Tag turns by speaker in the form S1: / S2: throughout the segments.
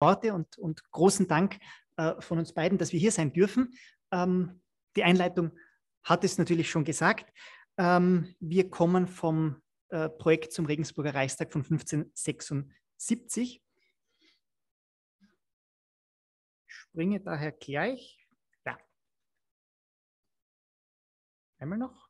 S1: Worte und, und großen Dank äh, von uns beiden, dass wir hier sein dürfen. Ähm, die Einleitung hat es natürlich schon gesagt. Ähm, wir kommen vom äh, Projekt zum Regensburger Reichstag von 1576. Ich springe daher gleich. Da. Einmal noch.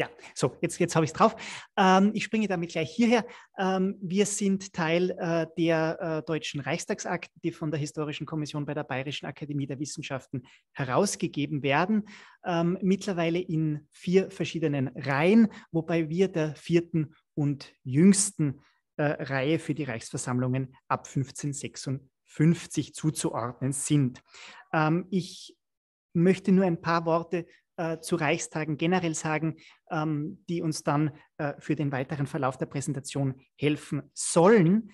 S1: Ja, so, jetzt, jetzt habe ich es drauf. Ähm, ich springe damit gleich hierher. Ähm, wir sind Teil äh, der äh, Deutschen Reichstagsakten, die von der Historischen Kommission bei der Bayerischen Akademie der Wissenschaften herausgegeben werden. Ähm, mittlerweile in vier verschiedenen Reihen, wobei wir der vierten und jüngsten äh, Reihe für die Reichsversammlungen ab 1556 zuzuordnen sind. Ähm, ich möchte nur ein paar Worte äh, zu Reichstagen generell sagen, ähm, die uns dann äh, für den weiteren Verlauf der Präsentation helfen sollen.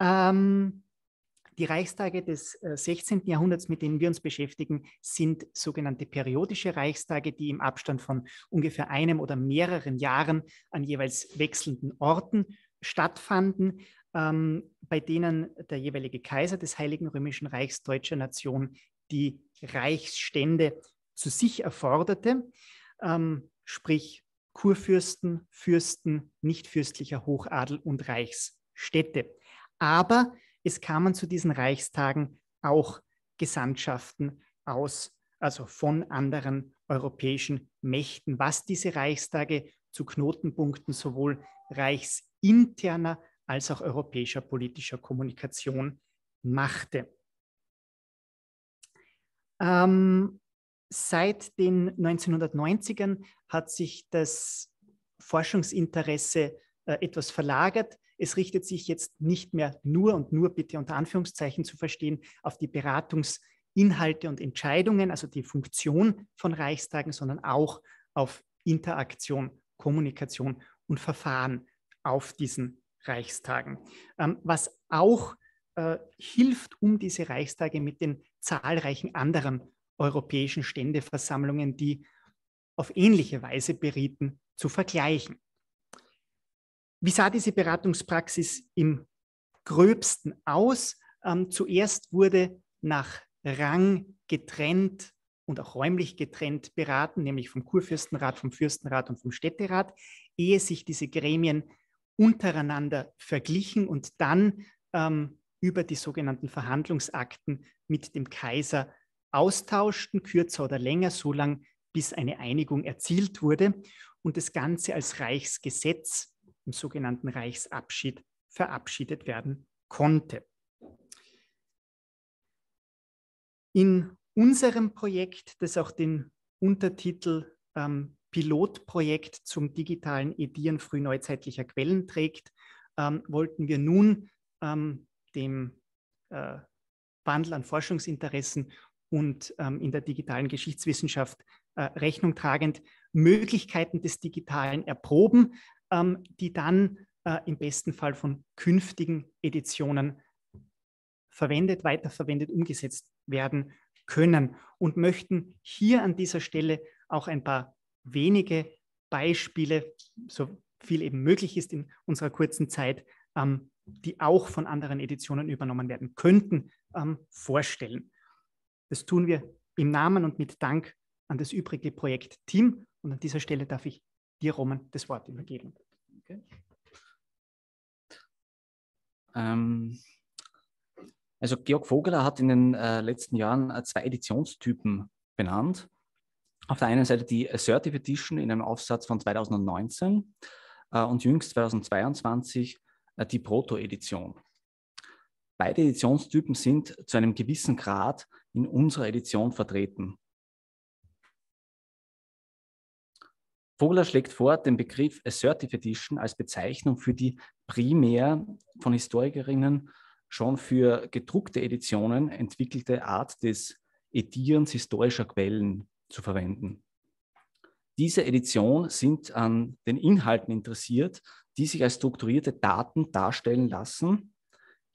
S1: Ähm, die Reichstage des 16. Äh, Jahrhunderts, mit denen wir uns beschäftigen, sind sogenannte periodische Reichstage, die im Abstand von ungefähr einem oder mehreren Jahren an jeweils wechselnden Orten stattfanden, ähm, bei denen der jeweilige Kaiser des Heiligen Römischen Reichs deutscher Nation die Reichsstände zu sich erforderte, ähm, sprich Kurfürsten, Fürsten, nichtfürstlicher Hochadel und Reichsstädte. Aber es kamen zu diesen Reichstagen auch Gesandtschaften aus, also von anderen europäischen Mächten, was diese Reichstage zu Knotenpunkten sowohl reichsinterner als auch europäischer politischer Kommunikation machte. Ähm, seit den 1990ern hat sich das Forschungsinteresse äh, etwas verlagert. Es richtet sich jetzt nicht mehr nur und nur bitte unter Anführungszeichen zu verstehen auf die Beratungsinhalte und Entscheidungen, also die Funktion von Reichstagen, sondern auch auf Interaktion, Kommunikation und Verfahren auf diesen Reichstagen. Ähm, was auch äh, hilft, um diese Reichstage mit den zahlreichen anderen europäischen Ständeversammlungen, die auf ähnliche Weise berieten, zu vergleichen. Wie sah diese Beratungspraxis im gröbsten aus? Ähm, zuerst wurde nach Rang getrennt und auch räumlich getrennt beraten, nämlich vom Kurfürstenrat, vom Fürstenrat und vom Städterat, ehe sich diese Gremien untereinander verglichen und dann ähm, über die sogenannten Verhandlungsakten mit dem Kaiser austauschten, kürzer oder länger, so lang, bis eine Einigung erzielt wurde und das Ganze als Reichsgesetz im sogenannten Reichsabschied verabschiedet werden konnte. In unserem Projekt, das auch den Untertitel ähm, Pilotprojekt zum digitalen Edieren frühneuzeitlicher Quellen trägt, ähm, wollten wir nun ähm, dem äh, Wandel an Forschungsinteressen und ähm, in der digitalen Geschichtswissenschaft äh, Rechnung tragend Möglichkeiten des Digitalen erproben, ähm, die dann äh, im besten Fall von künftigen Editionen verwendet, weiterverwendet, umgesetzt werden können und möchten hier an dieser Stelle auch ein paar wenige Beispiele, so viel eben möglich ist in unserer kurzen Zeit, ähm, die auch von anderen Editionen übernommen werden könnten, ähm, vorstellen. Das tun wir im Namen und mit Dank an das übrige Projektteam. Und an dieser Stelle darf ich dir, Roman, das Wort übergeben.
S2: Okay. Ähm, also Georg Vogeler hat in den äh, letzten Jahren äh, zwei Editionstypen benannt. Auf der einen Seite die Assertive Edition in einem Aufsatz von 2019 äh, und jüngst 2022 äh, die Proto-Edition. Beide Editionstypen sind zu einem gewissen Grad in unserer Edition vertreten. Vogler schlägt vor, den Begriff Assertive Edition als Bezeichnung für die primär von Historikerinnen schon für gedruckte Editionen entwickelte Art des Edierens historischer Quellen zu verwenden. Diese Editionen sind an den Inhalten interessiert, die sich als strukturierte Daten darstellen lassen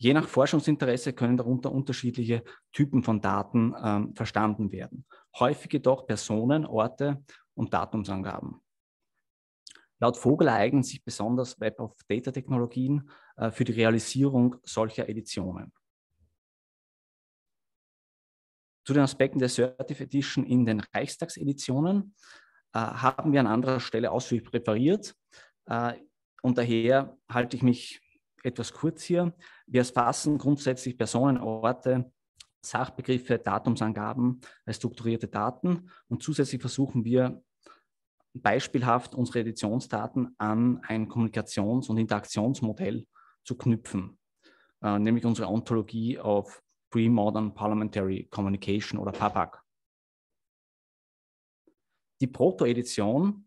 S2: Je nach Forschungsinteresse können darunter unterschiedliche Typen von Daten ähm, verstanden werden, häufig jedoch Personen, Orte und Datumsangaben. Laut Vogel eignen sich besonders Web-of-Data-Technologien äh, für die Realisierung solcher Editionen. Zu den Aspekten der Certif Edition in den Reichstagseditionen äh, haben wir an anderer Stelle ausführlich präpariert. Äh, und daher halte ich mich etwas kurz hier. Wir erfassen grundsätzlich Personen, Orte, Sachbegriffe, Datumsangaben als strukturierte Daten und zusätzlich versuchen wir beispielhaft unsere Editionsdaten an ein Kommunikations- und Interaktionsmodell zu knüpfen, äh, nämlich unsere Ontologie auf Pre-Modern Parliamentary Communication oder PAPAC. Die Proto-Edition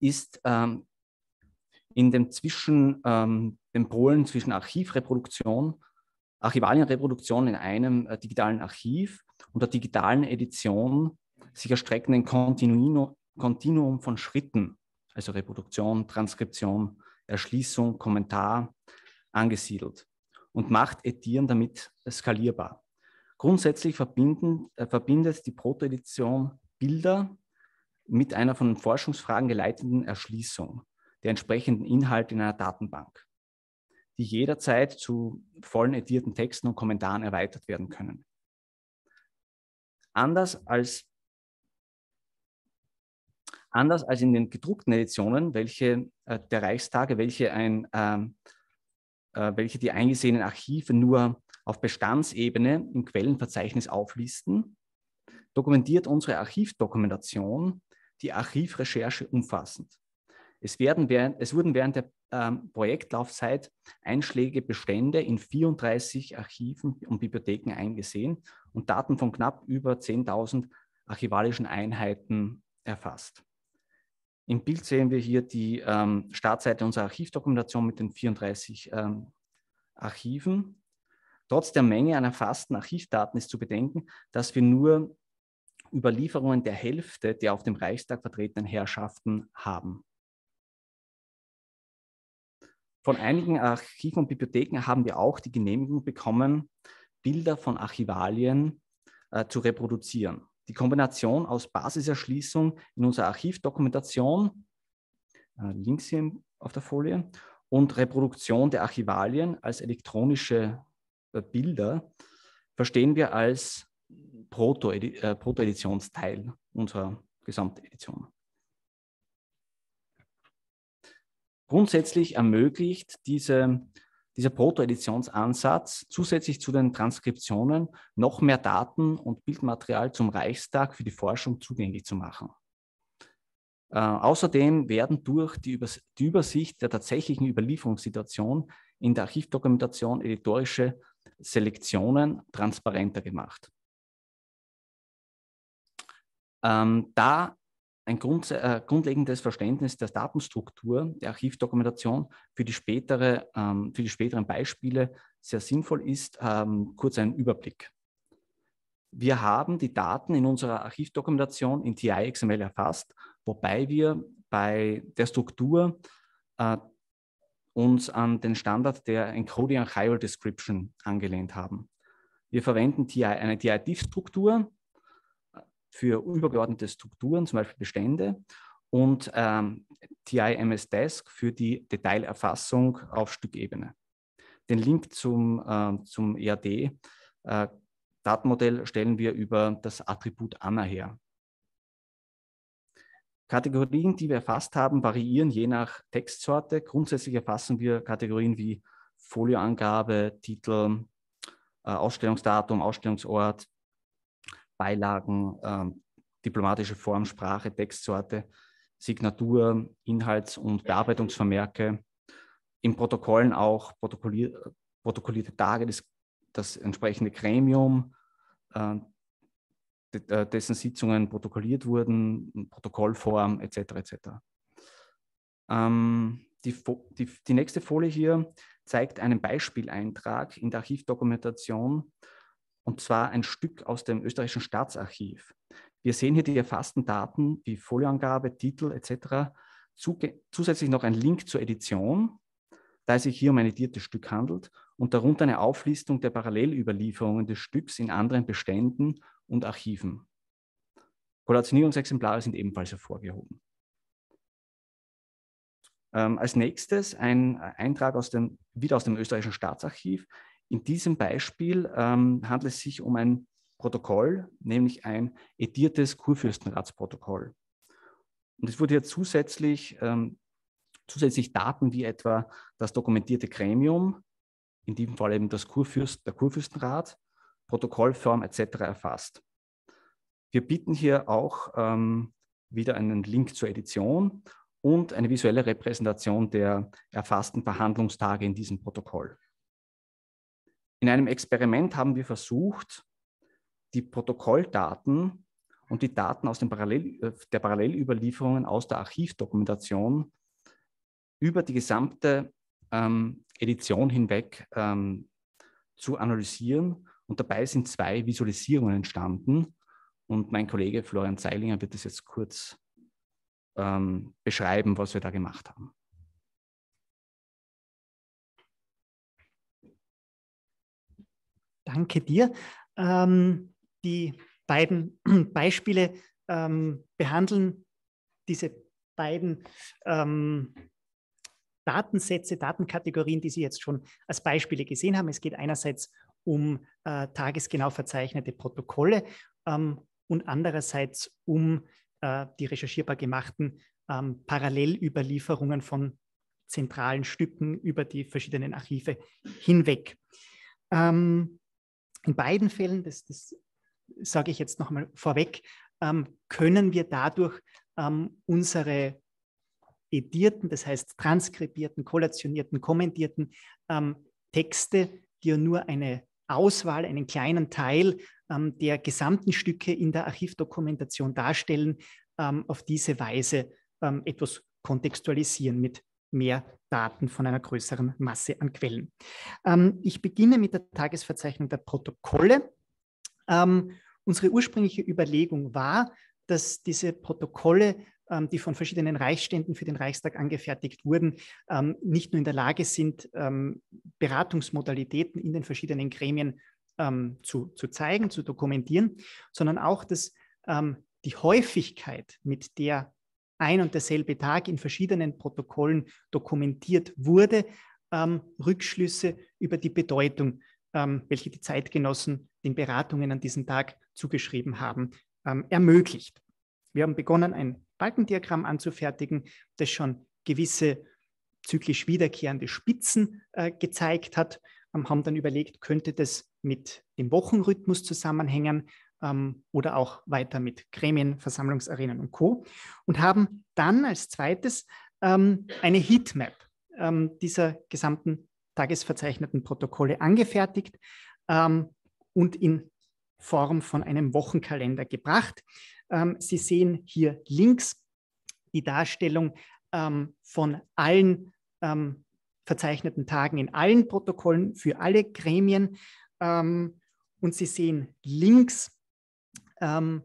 S2: ist ähm, in dem Zwischen, ähm, den Polen zwischen Archivreproduktion, Archivalienreproduktion in einem äh, digitalen Archiv und der digitalen Edition sich erstreckenden Kontinuum von Schritten, also Reproduktion, Transkription, Erschließung, Kommentar, angesiedelt und macht Edieren damit skalierbar. Grundsätzlich äh, verbindet die Protoedition Bilder mit einer von Forschungsfragen geleiteten Erschließung der entsprechenden Inhalte in einer Datenbank, die jederzeit zu vollen edierten Texten und Kommentaren erweitert werden können. Anders als, anders als in den gedruckten Editionen, welche äh, der Reichstage, welche, ein, äh, äh, welche die eingesehenen Archive nur auf Bestandsebene im Quellenverzeichnis auflisten, dokumentiert unsere Archivdokumentation die Archivrecherche umfassend. Es, werden es wurden während der ähm, Projektlaufzeit einschlägige Bestände in 34 Archiven und Bibliotheken eingesehen und Daten von knapp über 10.000 archivalischen Einheiten erfasst. Im Bild sehen wir hier die ähm, Startseite unserer Archivdokumentation mit den 34 ähm, Archiven. Trotz der Menge an erfassten Archivdaten ist zu bedenken, dass wir nur Überlieferungen der Hälfte der auf dem Reichstag vertretenen Herrschaften haben. Von einigen Archiven und Bibliotheken haben wir auch die Genehmigung bekommen, Bilder von Archivalien äh, zu reproduzieren. Die Kombination aus Basiserschließung in unserer Archivdokumentation, äh, links hier auf der Folie, und Reproduktion der Archivalien als elektronische äh, Bilder verstehen wir als äh, Proto-Editionsteil Proto unserer Gesamtedition. Grundsätzlich ermöglicht diese, dieser Proto-Editionsansatz zusätzlich zu den Transkriptionen noch mehr Daten und Bildmaterial zum Reichstag für die Forschung zugänglich zu machen. Äh, außerdem werden durch die, Übers die Übersicht der tatsächlichen Überlieferungssituation in der Archivdokumentation editorische Selektionen transparenter gemacht. Ähm, da ein Grund, äh, grundlegendes Verständnis der Datenstruktur der Archivdokumentation für die, spätere, ähm, für die späteren Beispiele sehr sinnvoll ist, ähm, kurz einen Überblick. Wir haben die Daten in unserer Archivdokumentation in TI XML erfasst, wobei wir bei der Struktur äh, uns an den Standard der Encoding Archival Description angelehnt haben. Wir verwenden TI, eine TI-Diff-Struktur, für übergeordnete Strukturen, zum Beispiel Bestände, und ähm, ti Desk für die Detailerfassung auf Stückebene. Den Link zum, ähm, e äh, zum ERD-Datenmodell äh, stellen wir über das Attribut Anna her. Kategorien, die wir erfasst haben, variieren je nach Textsorte. Grundsätzlich erfassen wir Kategorien wie Folioangabe, Titel, äh, Ausstellungsdatum, Ausstellungsort, Beilagen, äh, diplomatische Form, Sprache, Textsorte, Signatur, Inhalts- und Bearbeitungsvermerke, in Protokollen auch protokollier protokollierte Tage, des, das entsprechende Gremium, ähm, äh, dessen Sitzungen protokolliert wurden, Protokollform etc. etc. Ähm, die, die, die nächste Folie hier zeigt einen Beispieleintrag in der Archivdokumentation und zwar ein Stück aus dem österreichischen Staatsarchiv. Wir sehen hier die erfassten Daten wie Folioangabe, Titel etc. Zusätzlich noch ein Link zur Edition, da es sich hier um ein ediertes Stück handelt und darunter eine Auflistung der Parallelüberlieferungen des Stücks in anderen Beständen und Archiven. Kollationierungsexemplare sind ebenfalls hervorgehoben. Ähm, als nächstes ein Eintrag aus dem, wieder aus dem österreichischen Staatsarchiv, in diesem Beispiel ähm, handelt es sich um ein Protokoll, nämlich ein ediertes Kurfürstenratsprotokoll. Und es wurde hier zusätzlich, ähm, zusätzlich Daten wie etwa das dokumentierte Gremium, in diesem Fall eben das Kurfürst, der Kurfürstenrat, Protokollform etc. erfasst. Wir bieten hier auch ähm, wieder einen Link zur Edition und eine visuelle Repräsentation der erfassten Verhandlungstage in diesem Protokoll. In einem Experiment haben wir versucht, die Protokolldaten und die Daten aus den Parallel, äh, der Parallelüberlieferungen aus der Archivdokumentation über die gesamte ähm, Edition hinweg ähm, zu analysieren. Und dabei sind zwei Visualisierungen entstanden. Und mein Kollege Florian Zeilinger wird das jetzt kurz ähm, beschreiben, was wir da gemacht haben.
S1: Danke dir. Ähm, die beiden Beispiele ähm, behandeln diese beiden ähm, Datensätze, Datenkategorien, die Sie jetzt schon als Beispiele gesehen haben. Es geht einerseits um äh, tagesgenau verzeichnete Protokolle ähm, und andererseits um äh, die recherchierbar gemachten ähm, Parallelüberlieferungen von zentralen Stücken über die verschiedenen Archive hinweg. Ähm, in beiden Fällen, das, das sage ich jetzt nochmal vorweg, ähm, können wir dadurch ähm, unsere edierten, das heißt transkribierten, kollationierten, kommentierten ähm, Texte, die ja nur eine Auswahl, einen kleinen Teil ähm, der gesamten Stücke in der Archivdokumentation darstellen, ähm, auf diese Weise ähm, etwas kontextualisieren mit mehr Daten von einer größeren Masse an Quellen. Ähm, ich beginne mit der Tagesverzeichnung der Protokolle. Ähm, unsere ursprüngliche Überlegung war, dass diese Protokolle, ähm, die von verschiedenen Reichsständen für den Reichstag angefertigt wurden, ähm, nicht nur in der Lage sind, ähm, Beratungsmodalitäten in den verschiedenen Gremien ähm, zu, zu, zeigen, zu dokumentieren, sondern auch, dass die Häufigkeit, mit der ein und derselbe Tag in verschiedenen Protokollen dokumentiert wurde, ähm, Rückschlüsse über die Bedeutung, ähm, welche die Zeitgenossen den Beratungen an diesem Tag zugeschrieben haben, ähm, ermöglicht. Wir haben begonnen, ein Balkendiagramm anzufertigen, das schon gewisse zyklisch wiederkehrende Spitzen äh, gezeigt hat, ähm, haben dann überlegt, könnte das mit dem Wochenrhythmus zusammenhängen, ähm, oder auch weiter mit Gremien, Versammlungsarenen und Co. Und haben dann als zweites ähm, eine Heatmap ähm, dieser gesamten tagesverzeichneten Protokolle angefertigt ähm, und in Form von einem Wochenkalender gebracht. Ähm, Sie sehen hier links die Darstellung ähm, von allen verzeichneten Tagen in allen Protokollen für alle Gremien. und Sie sehen links ähm,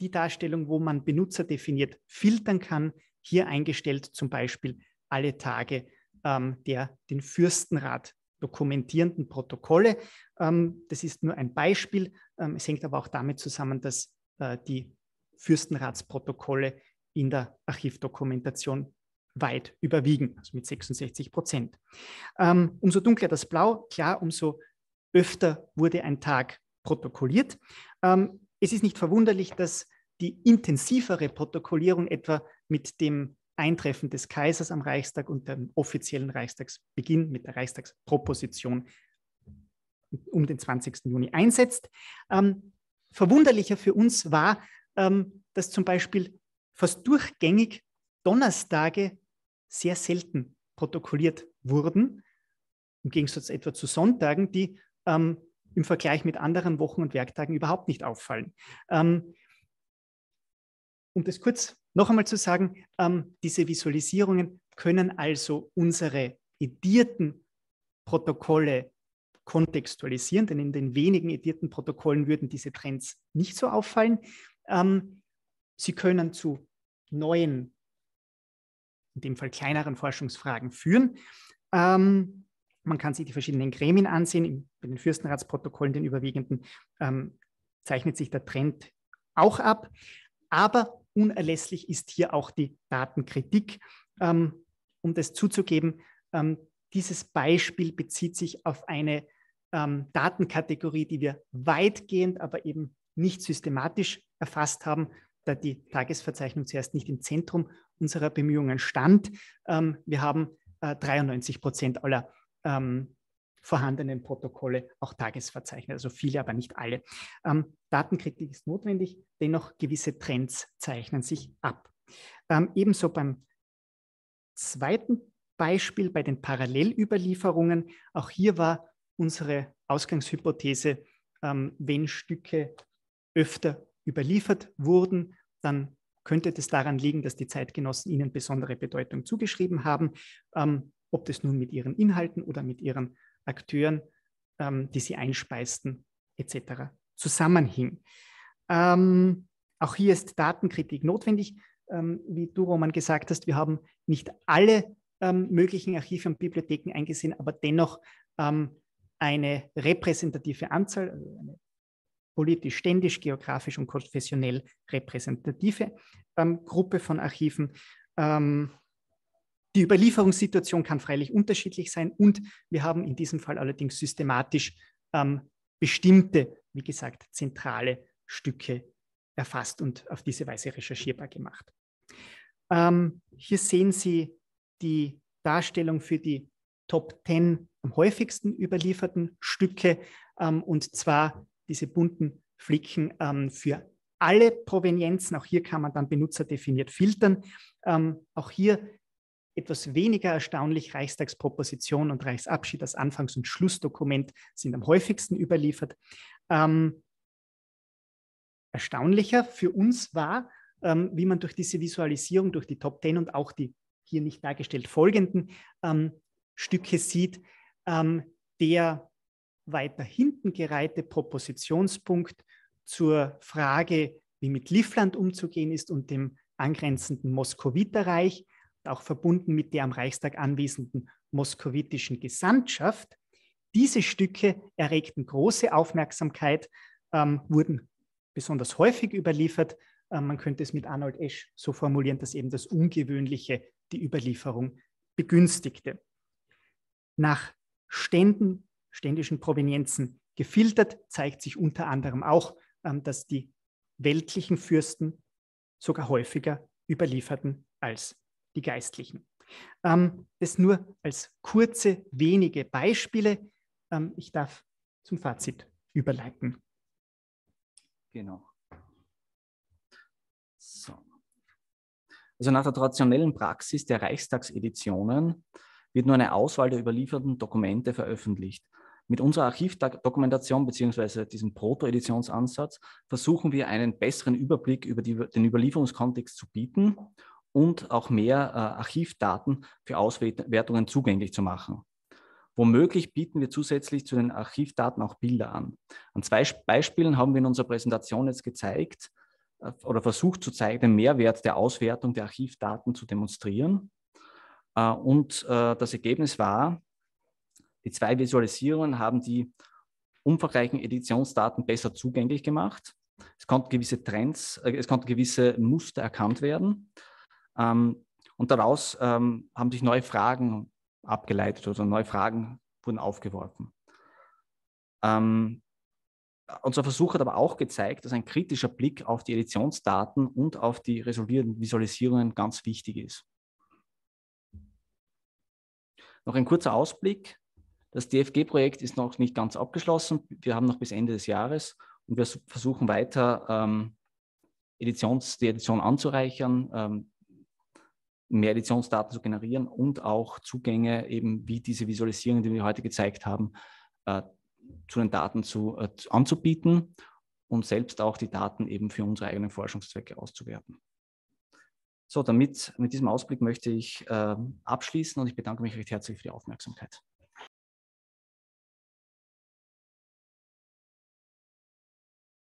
S1: die Darstellung, wo man benutzerdefiniert filtern kann, hier eingestellt zum Beispiel alle Tage ähm, der den Fürstenrat dokumentierenden Protokolle. Ähm, das ist nur ein Beispiel. Ähm, es hängt aber auch damit zusammen, dass äh, die Fürstenratsprotokolle in der Archivdokumentation weit überwiegen, also mit 66 Prozent. Ähm, umso dunkler das Blau, klar, umso öfter wurde ein Tag protokolliert. Ähm, es ist nicht verwunderlich, dass die intensivere Protokollierung etwa mit dem Eintreffen des Kaisers am Reichstag und dem offiziellen Reichstagsbeginn mit der Reichstagsproposition um den 20. Juni einsetzt. Ähm, verwunderlicher für uns war, ähm, dass zum Beispiel fast durchgängig Donnerstage sehr selten protokolliert wurden, im Gegensatz etwa zu Sonntagen, die ähm, im Vergleich mit anderen Wochen und Werktagen überhaupt nicht auffallen. Ähm, um das kurz noch einmal zu sagen, ähm, diese Visualisierungen können also unsere edierten Protokolle kontextualisieren, denn in den wenigen edierten Protokollen würden diese Trends nicht so auffallen. Ähm, sie können zu neuen, in dem Fall kleineren Forschungsfragen führen. Ähm, man kann sich die verschiedenen Gremien ansehen. Bei den Fürstenratsprotokollen, den überwiegenden, ähm, zeichnet sich der Trend auch ab. Aber unerlässlich ist hier auch die Datenkritik. Ähm, um das zuzugeben, ähm, dieses Beispiel bezieht sich auf eine ähm, Datenkategorie, die wir weitgehend, aber eben nicht systematisch erfasst haben, da die Tagesverzeichnung zuerst nicht im Zentrum unserer Bemühungen stand. Ähm, wir haben 93 äh, Prozent aller ähm, vorhandenen Protokolle auch Tagesverzeichnet, also viele, aber nicht alle. Ähm, Datenkritik ist notwendig, dennoch gewisse Trends zeichnen sich ab. Ähm, ebenso beim zweiten Beispiel bei den Parallelüberlieferungen. Auch hier war unsere Ausgangshypothese, ähm, wenn Stücke öfter überliefert wurden, dann könnte das daran liegen, dass die Zeitgenossen ihnen besondere Bedeutung zugeschrieben haben. Ähm, ob das nun mit ihren Inhalten oder mit ihren Akteuren, ähm, die sie einspeisten, etc. zusammenhing. Ähm, auch hier ist Datenkritik notwendig. Ähm, wie du, Roman, gesagt hast, wir haben nicht alle ähm, möglichen Archive und Bibliotheken eingesehen, aber dennoch ähm, eine repräsentative Anzahl, also eine politisch, ständisch, geografisch und konfessionell repräsentative ähm, Gruppe von Archiven. Ähm, die Überlieferungssituation kann freilich unterschiedlich sein und wir haben in diesem Fall allerdings systematisch ähm, bestimmte, wie gesagt, zentrale Stücke erfasst und auf diese Weise recherchierbar gemacht. Ähm, hier sehen Sie die Darstellung für die Top 10 am häufigsten überlieferten Stücke ähm, und zwar diese bunten Flicken ähm, für alle Provenienzen. Auch hier kann man dann benutzerdefiniert filtern. Ähm, auch hier etwas weniger erstaunlich, Reichstagsproposition und Reichsabschied als Anfangs- und Schlussdokument sind am häufigsten überliefert. Ähm, erstaunlicher für uns war, ähm, wie man durch diese Visualisierung, durch die Top Ten und auch die hier nicht dargestellt folgenden ähm, Stücke sieht, ähm, der weiter hinten gereihte Propositionspunkt zur Frage, wie mit Livland umzugehen ist und dem angrenzenden Moskowiterreich auch verbunden mit der am Reichstag anwesenden moskowitischen Gesandtschaft. Diese Stücke erregten große Aufmerksamkeit, ähm, wurden besonders häufig überliefert. Ähm, man könnte es mit Arnold Esch so formulieren, dass eben das Ungewöhnliche die Überlieferung begünstigte. Nach Ständen, ständischen Provenienzen gefiltert, zeigt sich unter anderem auch, ähm, dass die weltlichen Fürsten sogar häufiger überlieferten als die Geistlichen. Ähm, das nur als kurze, wenige Beispiele. Ähm, ich darf zum Fazit
S2: überleiten. Genau. So. Also nach der traditionellen Praxis der Reichstagseditionen wird nur eine Auswahl der überlieferten Dokumente veröffentlicht. Mit unserer Archivdokumentation bzw. diesem Proto-Editionsansatz versuchen wir einen besseren Überblick über die, den Überlieferungskontext zu bieten und auch mehr äh, Archivdaten für Auswertungen zugänglich zu machen. Womöglich bieten wir zusätzlich zu den Archivdaten auch Bilder an. An zwei Beispielen haben wir in unserer Präsentation jetzt gezeigt äh, oder versucht zu zeigen, den Mehrwert der Auswertung der Archivdaten zu demonstrieren. Äh, und äh, das Ergebnis war, die zwei Visualisierungen haben die umfangreichen Editionsdaten besser zugänglich gemacht. Es konnten gewisse Trends, äh, es konnten gewisse Muster erkannt werden ähm, und daraus ähm, haben sich neue Fragen abgeleitet oder neue Fragen wurden aufgeworfen. Ähm, unser Versuch hat aber auch gezeigt, dass ein kritischer Blick auf die Editionsdaten und auf die resultierenden Visualisierungen ganz wichtig ist. Noch ein kurzer Ausblick. Das DFG-Projekt ist noch nicht ganz abgeschlossen. Wir haben noch bis Ende des Jahres und wir versuchen weiter, ähm, Editions, die Edition anzureichern, ähm, mehr Editionsdaten zu generieren und auch Zugänge eben wie diese Visualisierung, die wir heute gezeigt haben, äh, zu den Daten zu, äh, anzubieten und selbst auch die Daten eben für unsere eigenen Forschungszwecke auszuwerten. So, damit mit diesem Ausblick möchte ich äh, abschließen und ich bedanke mich recht herzlich für die Aufmerksamkeit.